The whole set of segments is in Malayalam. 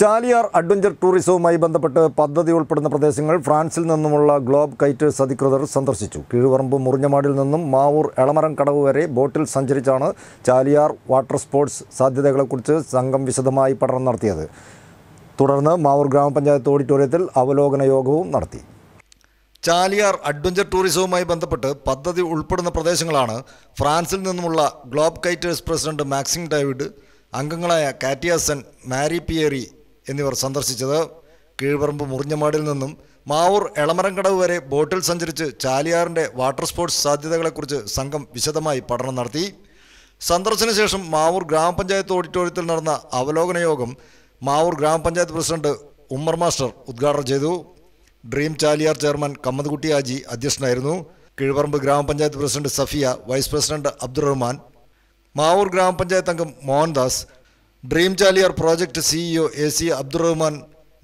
ചാലിയാർ അഡ്വഞ്ചർ ടൂറിസവുമായി ബന്ധപ്പെട്ട് പദ്ധതി ഉൾപ്പെടുന്ന പ്രദേശങ്ങൾ ഫ്രാൻസിൽ നിന്നുമുള്ള ഗ്ലോബ് കൈറ്റേഴ്സ് അധികൃതർ സന്ദർശിച്ചു കീഴ്വറമ്പ് മുറിഞ്ഞമാടിൽ നിന്നും മാവൂർ എളമരം കടവ് വരെ ബോട്ടിൽ സഞ്ചരിച്ചാണ് ചാലിയാർ വാട്ടർ സ്പോർട്സ് സാധ്യതകളെക്കുറിച്ച് സംഘം വിശദമായി പഠനം നടത്തിയത് തുടർന്ന് മാവൂർ ഗ്രാമപഞ്ചായത്ത് ഓഡിറ്റോറിയത്തിൽ അവലോകന യോഗവും നടത്തി ചാലിയാർ അഡ്വഞ്ചർ ടൂറിസവുമായി ബന്ധപ്പെട്ട് പദ്ധതി ഉൾപ്പെടുന്ന പ്രദേശങ്ങളാണ് ഫ്രാൻസിൽ നിന്നുമുള്ള Globe Kiters president Maxime David അംഗങ്ങളായ കാറ്റിയാസൻ മാരി പിയേറി എന്നിവർ സന്ദർശിച്ചത് കീഴ്പറമ്പ് മുറിഞ്ഞമാടിൽ നിന്നും മാവൂർ എളമരംകടവ് വരെ ബോട്ടിൽ സഞ്ചരിച്ച് ചാലിയാറിൻ്റെ വാട്ടർ സ്പോർട്സ് സാധ്യതകളെക്കുറിച്ച് സംഘം വിശദമായി പഠനം നടത്തി സന്ദർശന ശേഷം മാവൂർ ഗ്രാമപഞ്ചായത്ത് ഓഡിറ്റോറിയത്തിൽ നടന്ന അവലോകന യോഗം മാവൂർ ഗ്രാമപഞ്ചായത്ത് പ്രസിഡന്റ് ഉമ്മർ മാസ്റ്റർ ഉദ്ഘാടനം ചെയ്തു ഡ്രീം ചാലിയാർ ചെയർമാൻ കമ്മദ്കുട്ടി ആജി അധ്യക്ഷനായിരുന്നു കീഴ്പറമ്പ് ഗ്രാമപഞ്ചായത്ത് president Safiya vice president Abdurahman Mavoor ഗ്രാമപഞ്ചായത്ത് അംഗം Mohandas dream Chaliyar project CEO A C Abdurahman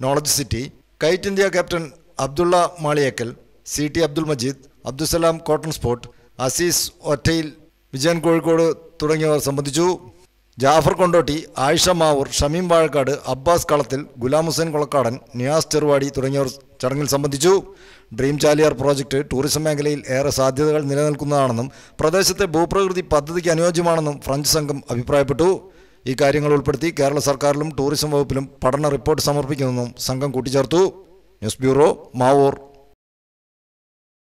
knowledge city kite India captain Abdulla Maliyekkal C T Abdul Majeed Abdussalam cotton sport Azeez Ottayil Vijayan Kozhikode തുടങ്ങിയവർ സംബന്ധിച്ചു ജാഫർ കൊണ്ടോട്ടി ആയിഷ മാവൂർ ഷമീം വാഴക്കാട് അബ്ബാസ് കളത്തിൽ ഗുലാം ഹുസൈൻ കൊളക്കാടൻ നിയാസ് ചെറുവാടി തുടങ്ങിയവർ ചടങ്ങിൽ സംബന്ധിച്ചു ഡ്രീം ചാലിയാർ പ്രോജക്റ്റ് ടൂറിസം മേഖലയിൽ ഏറെ സാധ്യതകൾ നിലനിൽക്കുന്നതാണെന്നും പ്രദേശത്തെ ഭൂപ്രകൃതി പദ്ധതിക്ക് അനുയോജ്യമാണെന്നും ഫ്രഞ്ച് സംഘം അഭിപ്രായപ്പെട്ടു ഇക്കാര്യങ്ങൾ ഉൾപ്പെടുത്തി കേരള സർക്കാരിലും ടൂറിസം വകുപ്പിലും പഠന റിപ്പോർട്ട് സമർപ്പിക്കുമെന്നും സംഘം കൂട്ടിച്ചേർത്തു ന്യൂസ് ബ്യൂറോ മാവൂർ